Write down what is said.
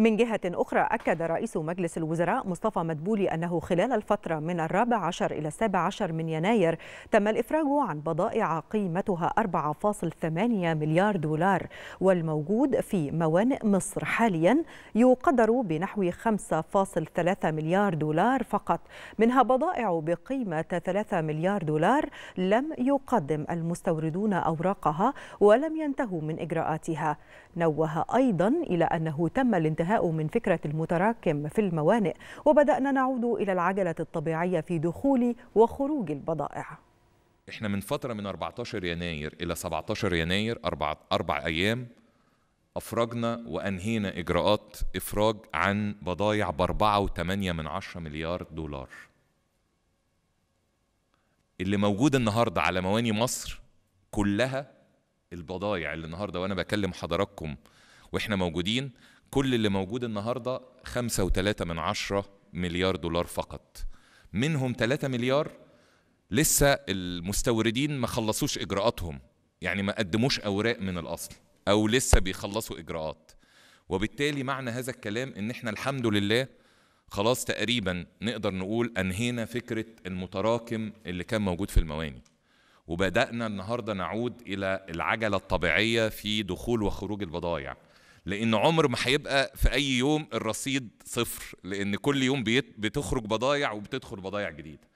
من جهة أخرى أكد رئيس مجلس الوزراء مصطفى مدبولي أنه خلال الفترة من الرابع عشر إلى السابع عشر من يناير تم الإفراج عن بضائع قيمتها 4.8 مليار دولار والموجود في موانئ مصر حاليا يقدر بنحو 5.3 مليار دولار فقط منها بضائع بقيمة 3 مليار دولار لم يقدم المستوردون أوراقها ولم ينتهوا من إجراءاتها نوه أيضا إلى أنه تم الانتهاء الانتهاء من فكرة المتراكم في الموانئ وبدأنا نعود إلى العجلة الطبيعية في دخول وخروج البضائع احنا من فترة من 14 يناير إلى 17 يناير أربع, أربع أيام أفرجنا وأنهينا إجراءات إفراج عن بضايع ب 4.8 من 10 مليار دولار اللي موجود النهاردة على مواني مصر كلها البضايع اللي النهاردة وأنا بكلم حضراتكم وإحنا موجودين كل اللي موجود النهارده خمسة وثلاثة من عشرة مليار دولار فقط منهم 3 مليار لسه المستوردين ما خلصوش اجراءاتهم يعني ما قدموش اوراق من الاصل او لسه بيخلصوا اجراءات وبالتالي معنى هذا الكلام ان احنا الحمد لله خلاص تقريبا نقدر نقول انهينا فكره المتراكم اللي كان موجود في المواني وبدانا النهارده نعود الى العجله الطبيعيه في دخول وخروج البضائع لان عمر ما هيبقى في اي يوم الرصيد صفر لان كل يوم بتخرج بضايع وبتدخل بضايع جديده